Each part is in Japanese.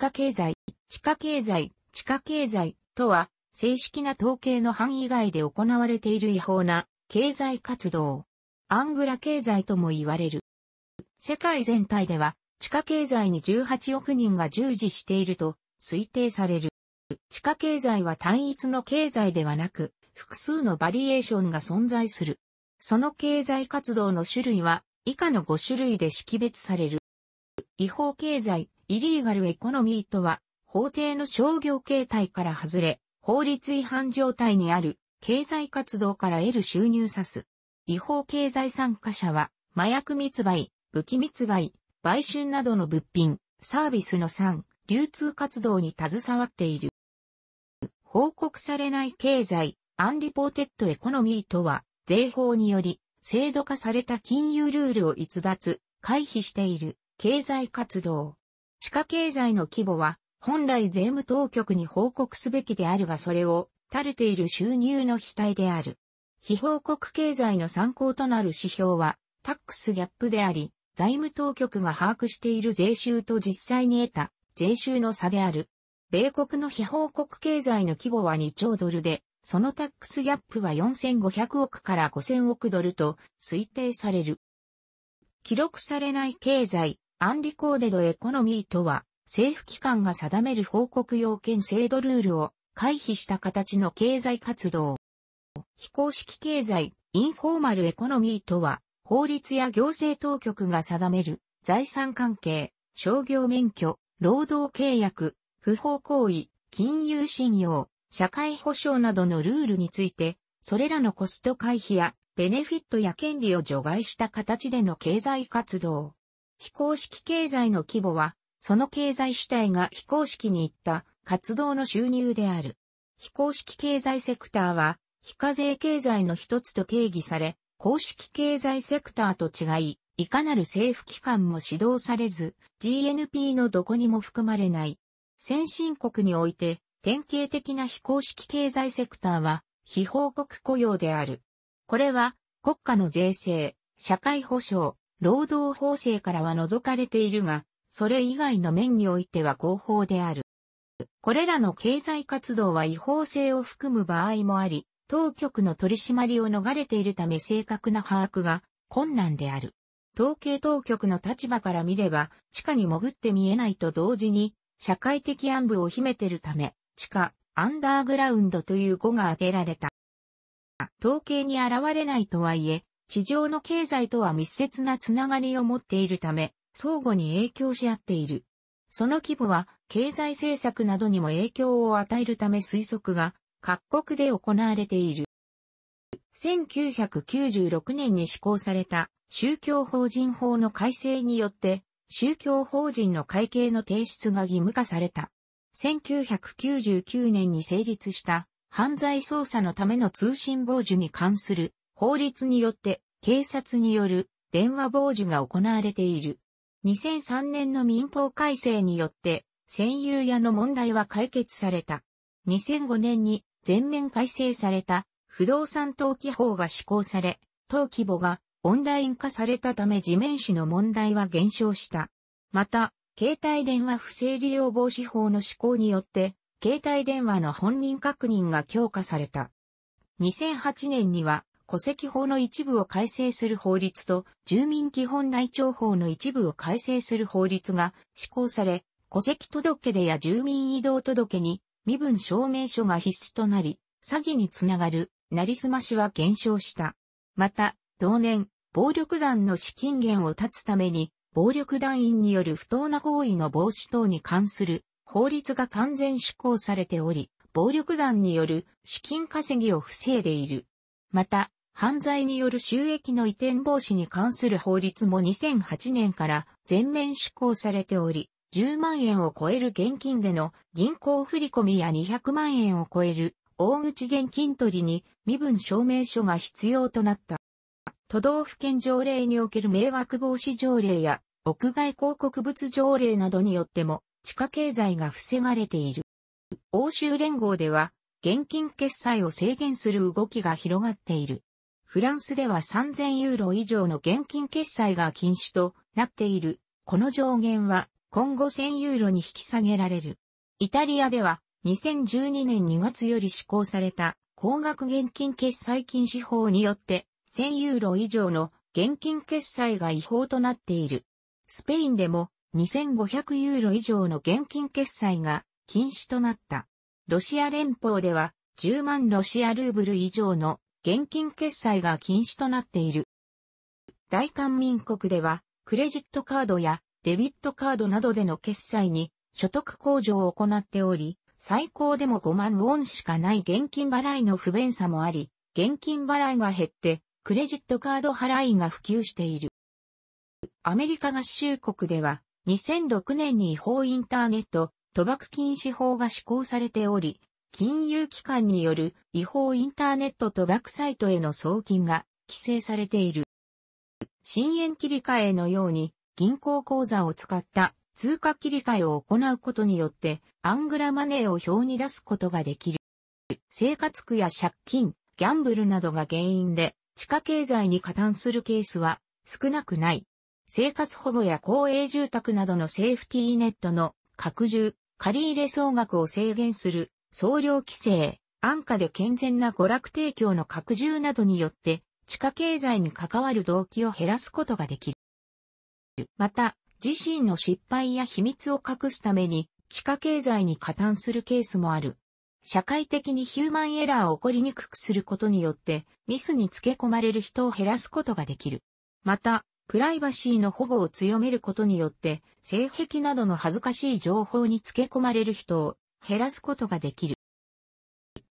下経済、地下経済、地下経済とは、正式な統計の範囲外で行われている違法な経済活動。アングラ経済とも言われる。世界全体では、地下経済に18億人が従事していると推定される。地下経済は単一の経済ではなく、複数のバリエーションが存在する。その経済活動の種類は以下の5種類で識別される。違法経済、イリーガルエコノミーとは、法定の商業形態から外れ、法律違反状態にある、経済活動から得る収入指す。違法経済参加者は、麻薬密売、武器密売、売春などの物品、サービスの3、流通活動に携わっている。報告されない経済、アンリポーテッドエコノミーとは、税法により、制度化された金融ルールを逸脱、回避している、経済活動。地下経済の規模は、本来税務当局に報告すべきであるがそれを、垂れている収入の非対である。非報告経済の参考となる指標は、タックスギャップであり、財務当局が把握している税収と実際に得た税収の差である。米国の非報告経済の規模は2兆ドルで、そのタックスギャップは4500億から5000億ドルと推定される。記録されない経済、アンリコーデドエコノミーとは、政府機関が定める報告要件制度ルールを回避した形の経済活動。非公式経済、インフォーマルエコノミーとは、法律や行政当局が定める財産関係、商業免許、労働契約、不法行為、金融信用、社会保障などのルールについて、それらのコスト回避やベネフィットや権利を除外した形での経済活動。非公式経済の規模は、その経済主体が非公式に行った活動の収入である。非公式経済セクターは、非課税経済の一つと定義され、公式経済セクターと違い、いかなる政府機関も指導されず、GNP のどこにも含まれない。先進国において、典型的な非公式経済セクターは、非報告雇用である。これは、国家の税制、社会保障、労働法制からは除かれているが、それ以外の面においては合法である。これらの経済活動は違法性を含む場合もあり、当局の取り締まりを逃れているため正確な把握が困難である。統計当局の立場から見れば、地下に潜って見えないと同時に、社会的暗部を秘めているため、地下、アンダーグラウンドという語が挙げられた。統計に現れないとはいえ、地上の経済とは密接なつながりを持っているため、相互に影響し合っている。その規模は経済政策などにも影響を与えるため推測が各国で行われている。1996年に施行された宗教法人法の改正によって宗教法人の会計の提出が義務化された。1999年に成立した犯罪捜査のための通信傍受に関する法律によって警察による電話傍受が行われている。2003年の民法改正によって占有屋の問題は解決された。2005年に全面改正された不動産登記法が施行され、登記簿がオンライン化されたため地面師の問題は減少した。また、携帯電話不正利用防止法の施行によって、携帯電話の本人確認が強化された。2008年には戸籍法の一部を改正する法律と住民基本内調法の一部を改正する法律が施行され、戸籍届出や住民移動届に身分証明書が必須となり、詐欺につながる、なりすましは減少した。また、同年、暴力団の資金源を断つために、暴力団員による不当な行為の防止等に関する法律が完全施行されており、暴力団による資金稼ぎを防いでいる。また、犯罪による収益の移転防止に関する法律も2008年から全面施行されており、10万円を超える現金での銀行振込や200万円を超える大口現金取りに身分証明書が必要となった。都道府県条例における迷惑防止条例や屋外広告物条例などによっても地下経済が防がれている。欧州連合では現金決済を制限する動きが広がっている。フランスでは3000ユーロ以上の現金決済が禁止となっている。この上限は今後1000ユーロに引き下げられる。イタリアでは2012年2月より施行された高額現金決済禁止法によって1000ユーロ以上の現金決済が違法となっている。スペインでも2500ユーロ以上の現金決済が禁止となった。ロシア連邦では10万ロシアルーブル以上の現金決済が禁止となっている。大韓民国では、クレジットカードやデビットカードなどでの決済に所得控除を行っており、最高でも5万ウォンしかない現金払いの不便さもあり、現金払いが減って、クレジットカード払いが普及している。アメリカ合衆国では、2006年に違法インターネット、賭博禁止法が施行されており、金融機関による違法インターネット賭博サイトへの送金が規制されている。新円切り替えのように銀行口座を使った通貨切り替えを行うことによってアングラマネーを表に出すことができる。生活苦や借金、ギャンブルなどが原因で地下経済に加担するケースは少なくない。生活保護や公営住宅などのセーフティーネットの拡充、借入れ総額を制限する総量規制、安価で健全な娯楽提供の拡充などによって、地下経済に関わる動機を減らすことができる。また、自身の失敗や秘密を隠すために、地下経済に加担するケースもある。社会的にヒューマンエラーを起こりにくくすることによって、ミスにつけ込まれる人を減らすことができる。また、プライバシーの保護を強めることによって、性癖などの恥ずかしい情報につけ込まれる人を減らすことができる。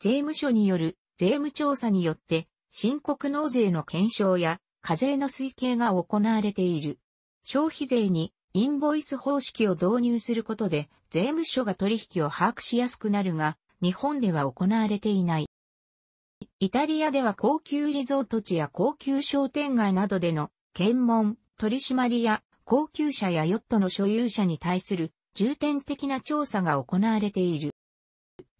税務署による税務調査によって申告納税の検証や課税の推計が行われている。消費税にインボイス方式を導入することで税務署が取引を把握しやすくなるが、日本では行われていない。イタリアでは高級リゾート地や高級商店街などでの検問、取締りや高級車やヨットの所有者に対する重点的な調査が行われている。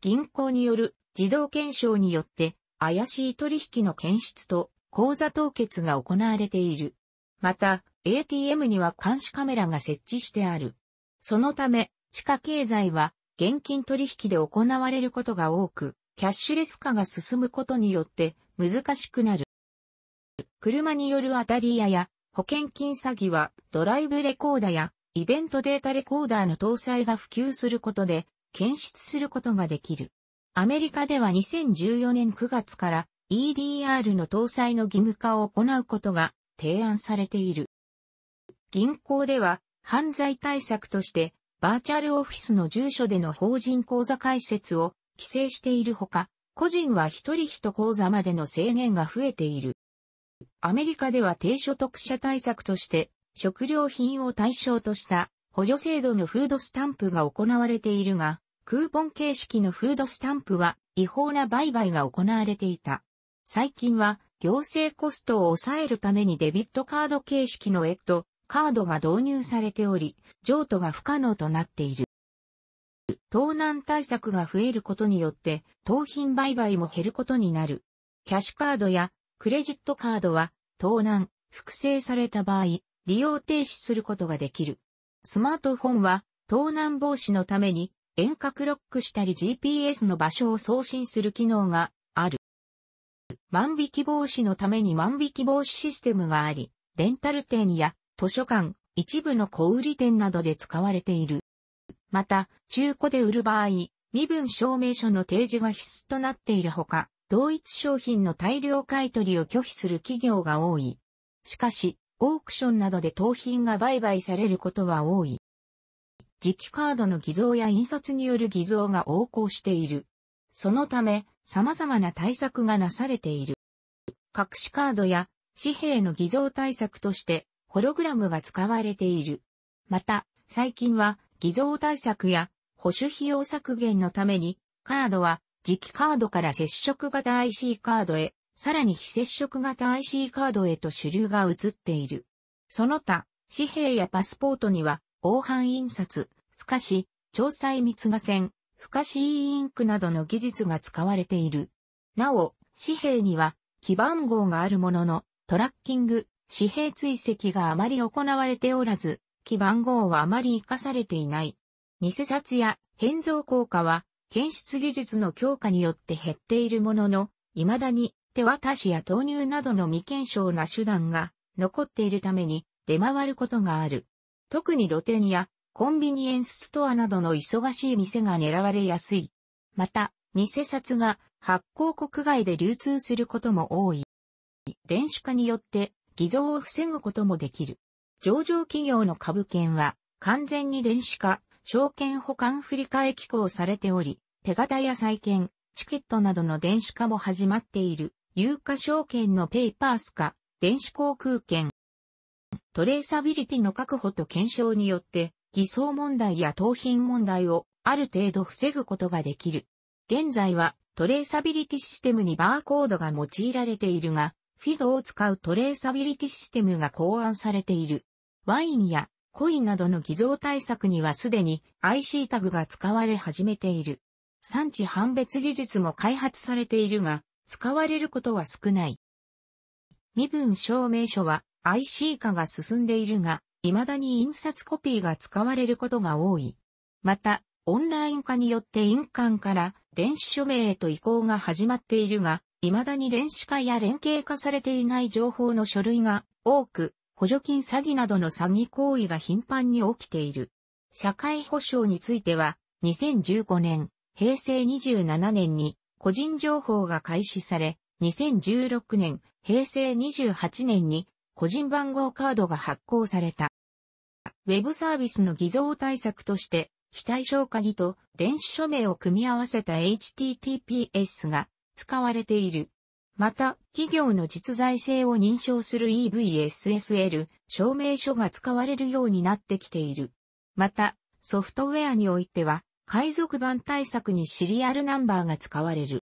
銀行による自動検証によって怪しい取引の検出と口座凍結が行われている。また、ATM には監視カメラが設置してある。そのため、地下経済は現金取引で行われることが多く、キャッシュレス化が進むことによって難しくなる。車による当たり屋や保険金詐欺はドライブレコーダーやイベントデータレコーダーの搭載が普及することで、検出することができる。アメリカでは2014年9月から EDR の搭載の義務化を行うことが提案されている。銀行では犯罪対策としてバーチャルオフィスの住所での法人口座開設を規制しているほか、個人は一人一口座までの制限が増えている。アメリカでは低所得者対策として食料品を対象とした補助制度のフードスタンプが行われているが、クーポン形式のフードスタンプは違法な売買が行われていた。最近は行政コストを抑えるためにデビットカード形式のエットカードが導入されており、譲渡が不可能となっている。盗難対策が増えることによって、盗品売買も減ることになる。キャッシュカードやクレジットカードは、盗難、複製された場合、利用停止することができる。スマートフォンは盗難防止のために遠隔ロックしたり GPS の場所を送信する機能がある。万引き防止のために万引き防止システムがあり、レンタル店や図書館、一部の小売店などで使われている。また、中古で売る場合、身分証明書の提示が必須となっているほか、同一商品の大量買取を拒否する企業が多い。しかし、オークションなどで盗品が売買されることは多い。磁気カードの偽造や印刷による偽造が横行している。そのため、様々な対策がなされている。隠しカードや紙幣の偽造対策として、ホログラムが使われている。また、最近は偽造対策や保守費用削減のために、カードは磁気カードから接触型 IC カードへさらに非接触型 IC カードへと主流が移っている。その他、紙幣やパスポートには、黄斑印刷、透かし、調裁密画線、不可思インクなどの技術が使われている。なお、紙幣には、基番号があるものの、トラッキング、紙幣追跡があまり行われておらず、基番号はあまり活かされていない。偽札や変造効果は、検出技術の強化によって減っているものの、未だに手渡しや投入などの未検証な手段が残っているために出回ることがある。特に露店やコンビニエンスストアなどの忙しい店が狙われやすい。また、偽札が発行国外で流通することも多い。電子化によって偽造を防ぐこともできる。上場企業の株券は完全に電子化、証券保管振替機構されており、手形や債券、チケットなどの電子化も始まっている。有価証券のペーパース化、電子航空券、トレーサビリティの確保と検証によって、偽装問題や盗品問題をある程度防ぐことができる。現在はトレーサビリティシステムにバーコードが用いられているが、フィドを使うトレーサビリティシステムが考案されている。ワインやコインなどの偽造対策にはすでに IC タグが使われ始めている。産地判別技術も開発されているが、使われることは少ない。身分証明書は IC 化が進んでいるが、未だに印刷コピーが使われることが多い。また、オンライン化によって印鑑から電子署名へと移行が始まっているが、未だに電子化や連携化されていない情報の書類が多く、補助金詐欺などの詐欺行為が頻繁に起きている。社会保障については、2015年、平成27年に個人情報が開始され、2016年、平成28年に個人番号カードが発行された。ウェブサービスの偽造対策として、非対称鍵と電子署名を組み合わせた HTTPS が使われている。また、企業の実在性を認証する EVSSL 証明書が使われるようになってきている。また、ソフトウェアにおいては、海賊版対策にシリアルナンバーが使われる。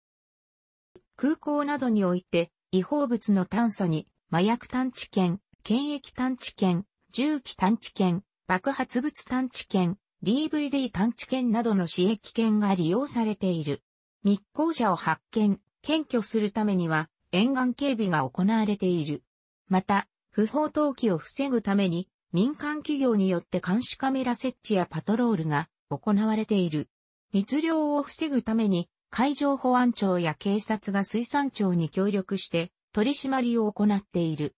空港などにおいて、違法物の探査に、麻薬探知犬、検疫探知犬、銃器探知犬、爆発物探知犬、DVD 探知犬などの刺激犬が利用されている。密航者を発見、検挙するためには、沿岸警備が行われている。また、不法投棄を防ぐために、民間企業によって監視カメラ設置やパトロールが行われている。密漁を防ぐために、海上保安庁や警察が水産庁に協力して、取り締まりを行っている。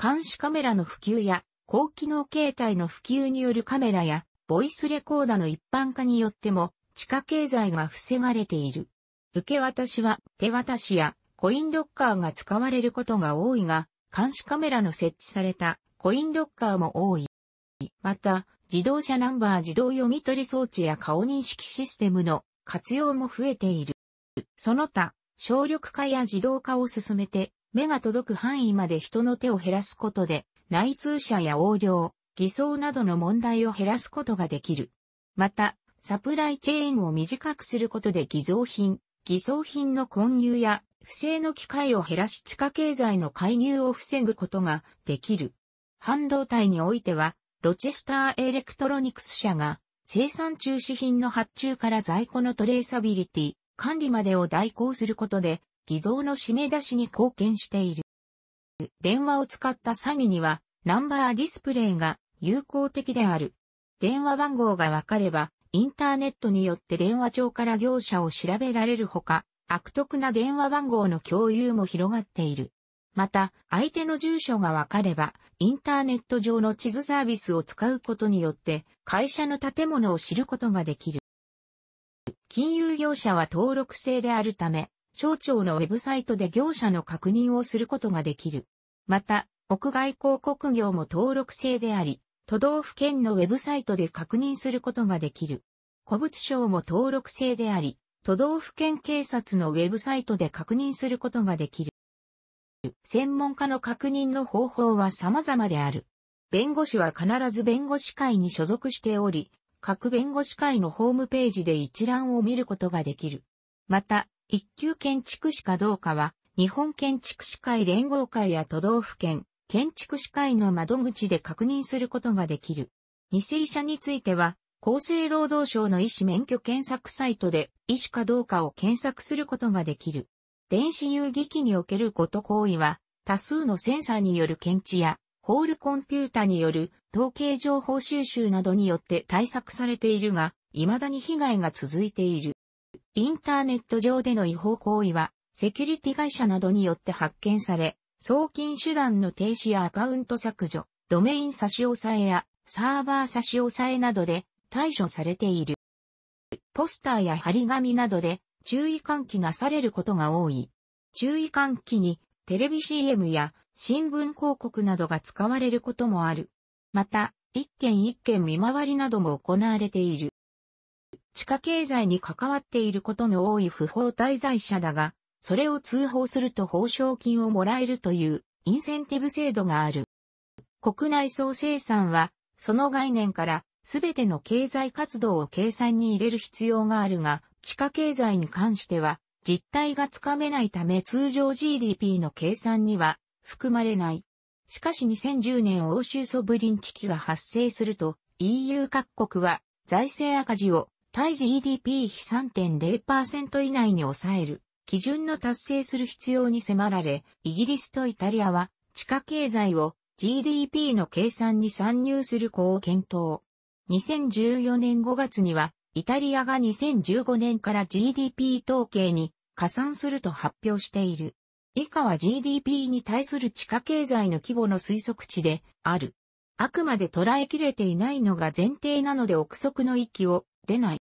監視カメラの普及や、高機能携帯の普及によるカメラや、ボイスレコーダーの一般化によっても、地下経済が防がれている。受け渡しは、手渡しや、コインロッカーが使われることが多いが、監視カメラの設置されたコインロッカーも多い。また、自動車ナンバー自動読み取り装置や顔認識システムの活用も増えている。その他、省力化や自動化を進めて、目が届く範囲まで人の手を減らすことで、内通者や横領、偽装などの問題を減らすことができる。また、サプライチェーンを短くすることで偽造品、偽装品の混入や不正の機会を減らし地下経済の介入を防ぐことができる。半導体においてはロチェスターエレクトロニクス社が生産中止品の発注から在庫のトレーサビリティ、管理までを代行することで偽造の締め出しに貢献している。電話を使った詐欺にはナンバーディスプレイが有効的である。電話番号がわかればインターネットによって電話帳から業者を調べられるほか、悪徳な電話番号の共有も広がっている。また、相手の住所がわかれば、インターネット上の地図サービスを使うことによって、会社の建物を知ることができる。金融業者は登録制であるため、省庁のウェブサイトで業者の確認をすることができる。また、屋外広告業も登録制であり、都道府県のウェブサイトで確認することができる。古物商も登録制であり、都道府県警察のウェブサイトで確認することができる。専門家の確認の方法は様々である。弁護士は必ず弁護士会に所属しており、各弁護士会のホームページで一覧を見ることができる。また、一級建築士かどうかは、日本建築士会連合会や都道府県、建築士会の窓口で確認することができる。二医者については、厚生労働省の医師免許検索サイトで医師かどうかを検索することができる。電子遊戯機におけること行為は、多数のセンサーによる検知や、ホールコンピュータによる統計情報収集などによって対策されているが、未だに被害が続いている。インターネット上での違法行為は、セキュリティ会社などによって発見され、送金手段の停止やアカウント削除、ドメイン差し押さえやサーバー差し押さえなどで対処されている。ポスターや張り紙などで注意喚起がされることが多い。注意喚起にテレビ CM や新聞広告などが使われることもある。また、一件一件見回りなども行われている。地下経済に関わっていることの多い不法滞在者だが、それを通報すると報奨金をもらえるというインセンティブ制度がある。国内総生産は、その概念から、すべての経済活動を計算に入れる必要があるが、地下経済に関しては、実態がつかめないため通常 GDP の計算には含まれない。しかし2010年欧州ソブリン危機が発生すると EU 各国は財政赤字を対 GDP 比3.0%以内に抑える基準の達成する必要に迫られ、イギリスとイタリアは地下経済を GDP の計算に参入する項を検討。2014年5月にはイタリアが2015年から GDP 統計に加算すると発表している。以下は GDP に対する地下経済の規模の推測値である。あくまで捉えきれていないのが前提なので憶測の域を出ない。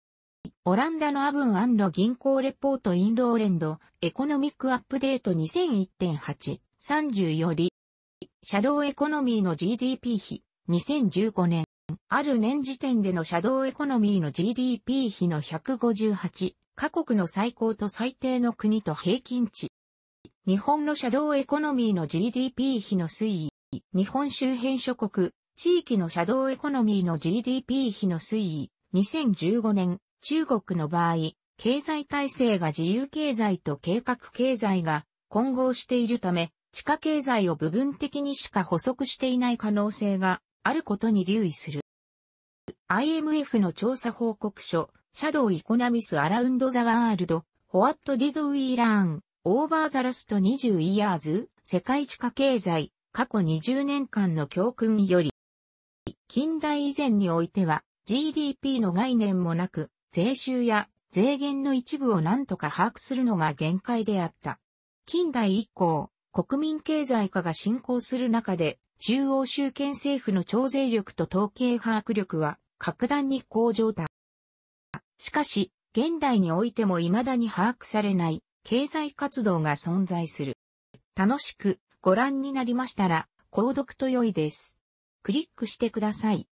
オランダのアブンロ銀行レポートインローレンドエコノミックアップデート2001.830より、シャドーエコノミーの GDP 比2015年ある年時点でのシャドウエコノミーの GDP 比の158、各国の最高と最低の国と平均値。日本のシャドウエコノミーの GDP 比の推移、日本周辺諸国、地域のシャドウエコノミーの GDP 比の推移、2015年、中国の場合、経済体制が自由経済と計画経済が混合しているため、地下経済を部分的にしか補足していない可能性があることに留意する。IMF の調査報告書、シャドウ・イコナミス・アラウンド・ザ・ワールド、ホワット・ディド・ウィー・ラーン、オーバー・ザ・ラスト・ 20・ イヤーズ、世界地下経済、過去20年間の教訓より、近代以前においては GDP の概念もなく、税収や税源の一部を何とか把握するのが限界であった。近代以降、国民経済化が進行する中で、中央集権政府の徴税力と統計把握力は格段に向上だ。しかし、現代においても未だに把握されない経済活動が存在する。楽しくご覧になりましたら、購読と良いです。クリックしてください。